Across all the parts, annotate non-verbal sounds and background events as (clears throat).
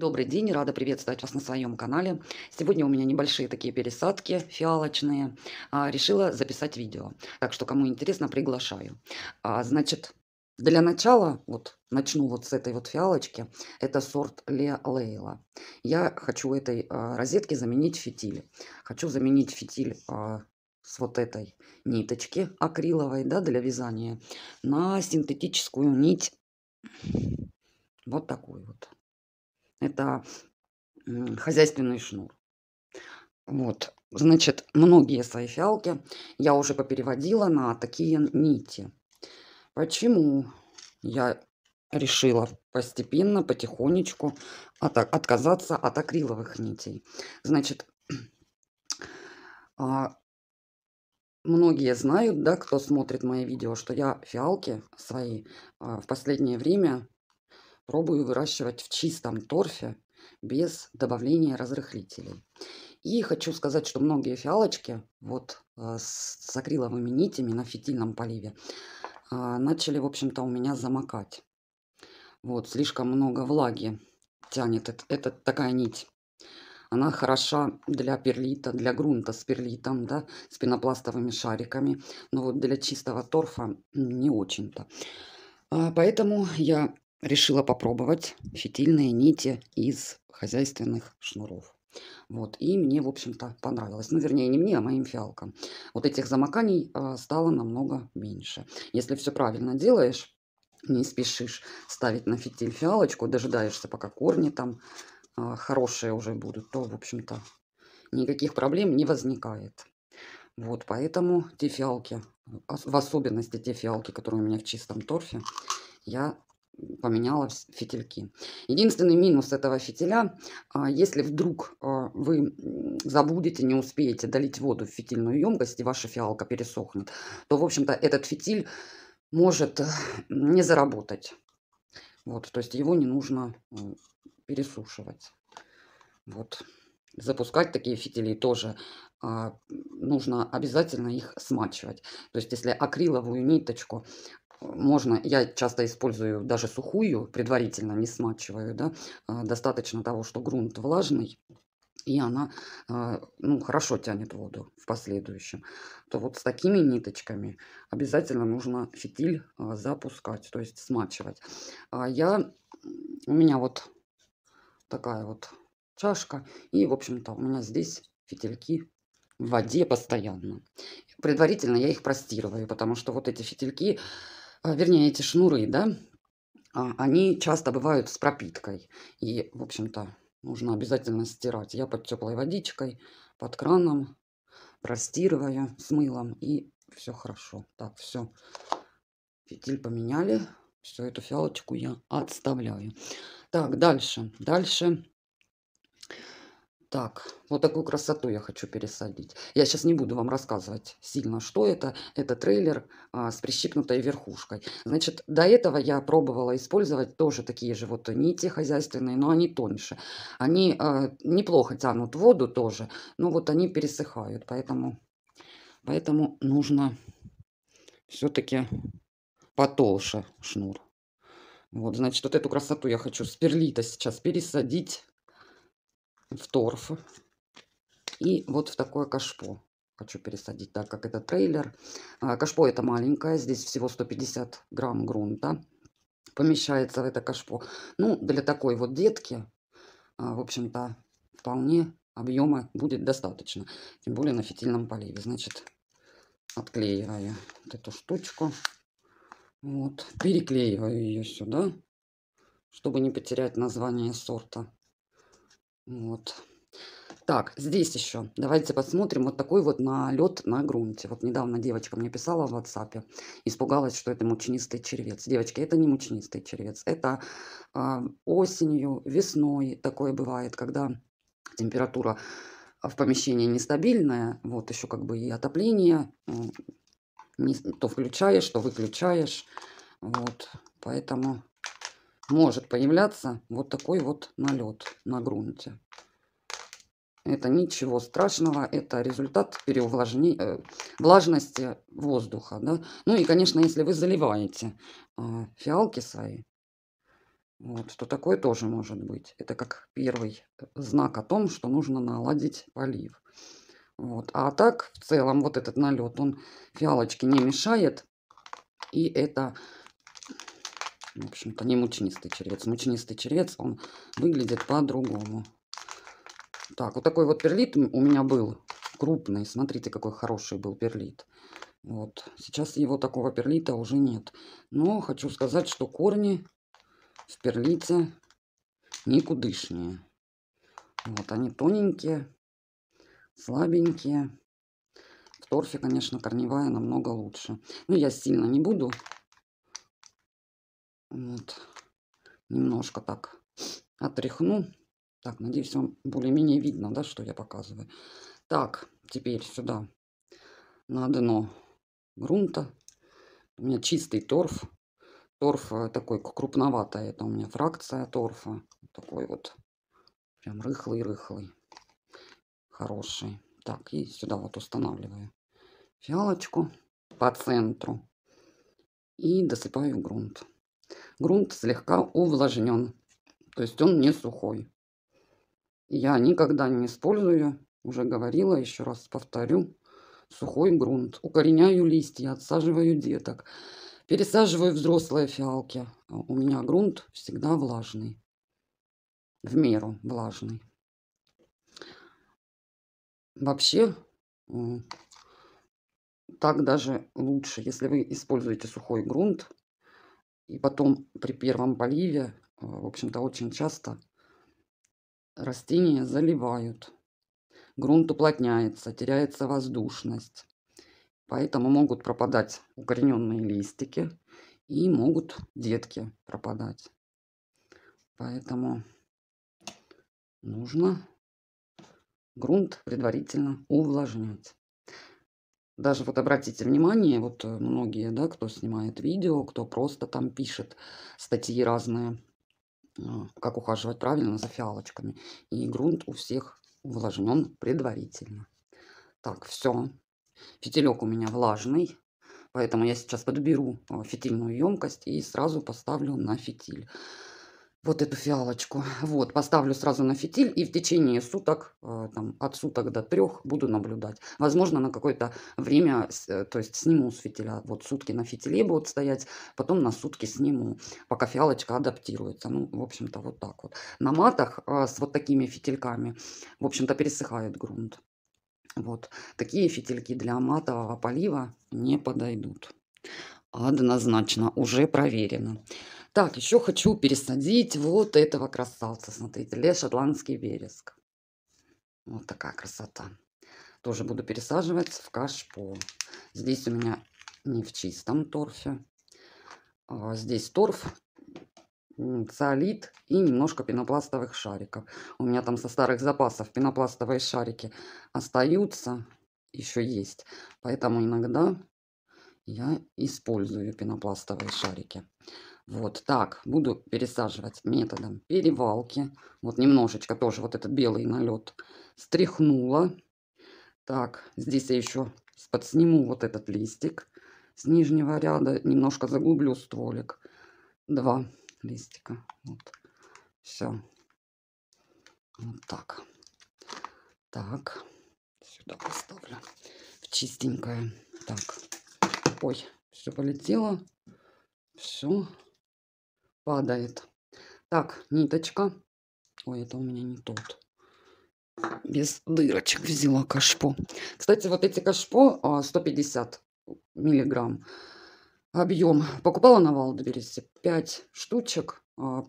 Добрый день, рада приветствовать вас на своем канале. Сегодня у меня небольшие такие пересадки фиалочные. А, решила записать видео, так что кому интересно, приглашаю. А, значит, для начала, вот начну вот с этой вот фиалочки, это сорт Леа Лейла. Я хочу этой а, розетке заменить фитиль. Хочу заменить фитиль с вот этой ниточки акриловой, да, для вязания, на синтетическую нить, вот такую вот. Это хозяйственный шнур. Вот, значит, многие свои фиалки я уже попереводила на такие нити. Почему я решила постепенно, потихонечку от, отказаться от акриловых нитей? Значит, (clears throat) а, многие знают, да, кто смотрит мои видео, что я фиалки свои а, в последнее время пробую выращивать в чистом торфе без добавления разрыхлителей. И хочу сказать, что многие фиалочки вот э, с акриловыми нитями на фитильном поливе а, начали, в общем-то, у меня замокать. Вот, слишком много влаги тянет это, такая нить. Она хороша для перлита, для грунта с перлитом, да, с пенопластовыми шариками. Но вот для чистого торфа не очень-то. А, поэтому я решила попробовать фитильные нити из хозяйственных шнуров. Вот, и мне, в общем-то, понравилось. Ну, вернее, не мне, а моим фиалкам. Вот этих замоканий э, стало намного меньше. Если все правильно делаешь, не спешишь ставить на фитиль фиалочку, дожидаешься, пока корни там э, хорошие уже будут, то, в общем-то, никаких проблем не возникает. Вот, поэтому те фиалки, в особенности те фиалки, которые у меня в чистом торфе, я поменяла фитильки. Единственный минус этого фитиля, а, если вдруг а, вы забудете, не успеете долить воду в фитильную емкость, и ваша фиалка пересохнет, то, в общем-то, этот фитиль может э, не заработать. Вот, то есть его не нужно э, пересушивать. Вот. Запускать такие фитили тоже а, нужно обязательно их смачивать. То есть если акриловую ниточку можно, я часто использую даже сухую, предварительно не смачиваю, да, а, достаточно того, что грунт влажный, и она а, ну, хорошо тянет воду в последующем, то вот с такими ниточками обязательно нужно фитиль а, запускать, то есть смачивать. Я, у меня вот такая вот чашка, и, в общем-то, у меня здесь фитильки в воде постоянно. Предварительно я их простирываю, потому что вот эти фитильки а, вернее, эти шнуры, да, а, они часто бывают с пропиткой. И, в общем-то, нужно обязательно стирать. Я под теплой водичкой, под краном, простирывая с мылом. И все хорошо. Так, все. Фитиль поменяли. Всю эту фиалочку я отставляю. Так, дальше. Дальше так, вот такую красоту я хочу пересадить. Я сейчас не буду вам рассказывать сильно, что это. Это трейлер а, с прищипнутой верхушкой. Значит, до этого я пробовала использовать тоже такие же вот нити хозяйственные, но они тоньше. Они а, неплохо тянут воду тоже, но вот они пересыхают, поэтому, поэтому нужно все-таки потолще шнур. Вот, значит, вот эту красоту я хочу с перлита сейчас пересадить в торф. И вот в такое кашпо. Хочу пересадить, так как это трейлер. А, кашпо это маленькое, здесь всего 150 грамм грунта помещается в это кашпо. Ну, для такой вот детки, а, в общем-то, вполне объема будет достаточно. Тем более на фитильном поливе. Значит, отклеиваю вот эту штучку. Вот, переклеиваю ее сюда, чтобы не потерять название сорта. Вот. Так, здесь еще. Давайте посмотрим вот такой вот налет на грунте. Вот недавно девочка мне писала в WhatsApp, испугалась, что это мучнистый червец. Девочки, это не мучнистый червец. Это э, осенью, весной такое бывает, когда температура а, в помещении нестабильная. Вот еще как бы и отопление. Э, не, то включаешь, то выключаешь. Вот, поэтому может появляться вот такой вот налет на грунте. Это ничего страшного, это результат переувлажнения, э, влажности воздуха. Да? Ну и, конечно, если вы заливаете э, фиалки свои, вот, то такое тоже может быть. Это как первый э, знак о том, что нужно наладить полив. Вот. А так, в целом, вот этот налет, он фиалочки не мешает. И это в общем, это не мучнистый червец. Мучнистый червец, он выглядит по-другому. Так, вот такой вот перлит у меня был. Крупный. Смотрите, какой хороший был перлит. Вот. Сейчас его такого перлита уже нет. Но хочу сказать, что корни в перлите никудышнее. Вот они тоненькие, слабенькие. В торфе, конечно, корневая намного лучше. Ну, я сильно не буду вот. Немножко так отряхну. Так, надеюсь, вам более-менее видно, да, что я показываю. Так, теперь сюда на дно грунта. У меня чистый торф. Торф э, такой крупноватая Это у меня фракция торфа. Такой вот прям рыхлый-рыхлый. Хороший. Так, и сюда вот устанавливаю фиалочку по центру. И досыпаю грунт грунт слегка увлажнен. То есть он не сухой. Я никогда не использую, уже говорила, еще раз повторю, сухой грунт. Укореняю листья, отсаживаю деток, пересаживаю взрослые фиалки. А у меня грунт всегда влажный, в меру влажный. Вообще, так даже лучше, если вы используете сухой грунт, и потом при первом поливе, э, в общем-то, очень часто растения заливают. Грунт уплотняется, теряется воздушность. Поэтому могут пропадать укорененные листики и могут детки пропадать. Поэтому нужно грунт предварительно увлажнять. Даже вот обратите внимание, вот э, многие, да, кто снимает видео, кто просто там пишет статьи разные, а, как ухаживать правильно за фиалочками. И грунт у всех увлажнен предварительно. Так, все. Фитилек у меня влажный, поэтому я сейчас подберу а, фитильную емкость и сразу поставлю на фитиль вот эту фиалочку. Вот, поставлю сразу на фитиль и в течение суток, а, там, от суток до трех буду наблюдать. Возможно, на какое-то время, э, то есть сниму с фитиля, вот сутки на фитиле будут стоять, потом на сутки сниму, пока фиалочка адаптируется. Ну, в общем-то, вот так вот. На матах а, с вот такими фитильками, в общем-то, пересыхает грунт. Вот, такие фитильки для матового полива не подойдут. Однозначно, уже проверено. Так, еще хочу пересадить вот этого красавца. Смотрите, лес шотландский вереск. Вот такая красота. Тоже буду пересаживать в кашпо. Здесь у меня не в чистом торфе. А, здесь торф, солид и немножко пенопластовых шариков. У меня там со старых запасов пенопластовые шарики остаются, еще есть. Поэтому иногда я использую пенопластовые шарики. Вот так. Буду пересаживать методом перевалки. Вот немножечко тоже вот этот белый налет стряхнула. Так, здесь я еще подсниму вот этот листик с нижнего ряда. Немножко заглублю стволик. Два листика. Вот. Все. Вот так. Так. Сюда поставлю. В чистенькое. Так. Ой, все полетело. Все падает. Так, ниточка. Ой, это у меня не тот. Без дырочек взяла кашпо. Кстати, вот эти кашпо 150 а, миллиграмм объем. Покупала на Валдберрисе 5 штучек,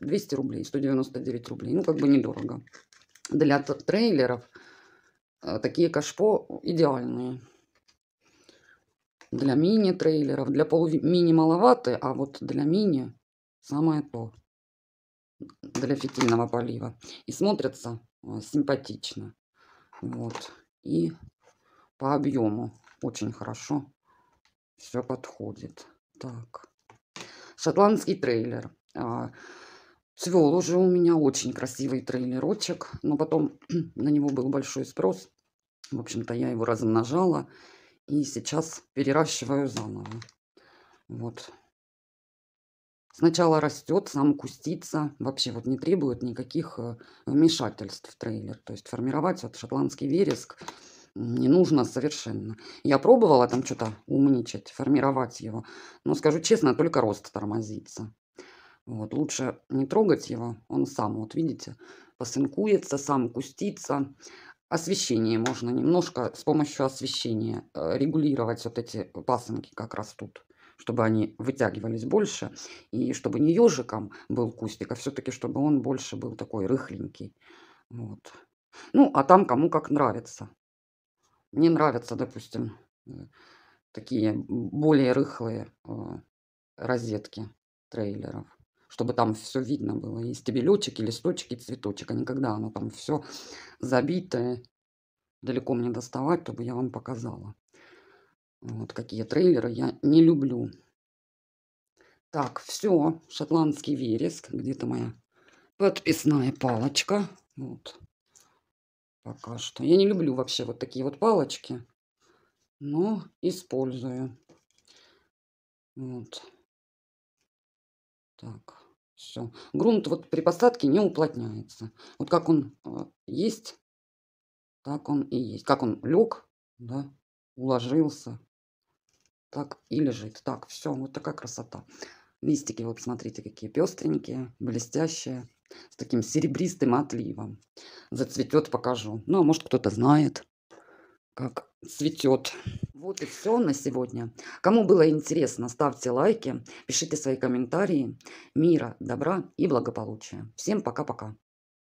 200 а, рублей, 199 рублей. Ну, как бы недорого. Для трейлеров а, такие кашпо идеальные. Для мини-трейлеров, для мини маловаты, а вот для мини Самое то для фитильного полива. И смотрится а, симпатично. Вот. И по объему очень хорошо все подходит. Так. Шотландский трейлер. А, Цвел уже у меня очень красивый трейлерочек, но потом (clears throat) на него был большой спрос. В общем-то, я его размножала и сейчас переращиваю заново. Вот сначала растет, сам кустится, вообще вот не требует никаких э, вмешательств в трейлер. То есть формировать вот шотландский вереск не нужно совершенно. Я пробовала там что-то умничать, формировать его, но скажу честно, только рост тормозится. Вот, лучше не трогать его, он сам, вот видите, посынкуется, сам кустится. Освещение можно немножко с помощью освещения э, регулировать вот эти пасынки, как растут чтобы они вытягивались больше, и чтобы не ежиком был кустик, а все-таки чтобы он больше был такой рыхленький. Вот. Ну, а там кому как нравится. Мне нравятся, допустим, э, такие более рыхлые а, розетки трейлеров, чтобы там все видно было. И стебелечек, и листочек, и цветочек. А никогда оно там все забитое, далеко мне доставать, чтобы я вам показала. Вот какие трейлеры а я не люблю. Так, все, шотландский вереск. Где-то моя подписная палочка. Вот. Пока что. Я не люблю вообще вот такие вот палочки. Но использую. Вот. Так, все. Грунт вот при посадке не уплотняется. Вот как он э, есть, так он и есть. Как он лег, да, уложился, так и лежит. Так, все, вот такая красота. Листики, вот смотрите, какие пестренькие, блестящие, с таким серебристым отливом. Зацветет, покажу. Ну, а может, кто-то знает, как цветет. Вот и все на сегодня. Кому было интересно, ставьте лайки, пишите свои комментарии. Мира, добра и благополучия. Всем пока-пока.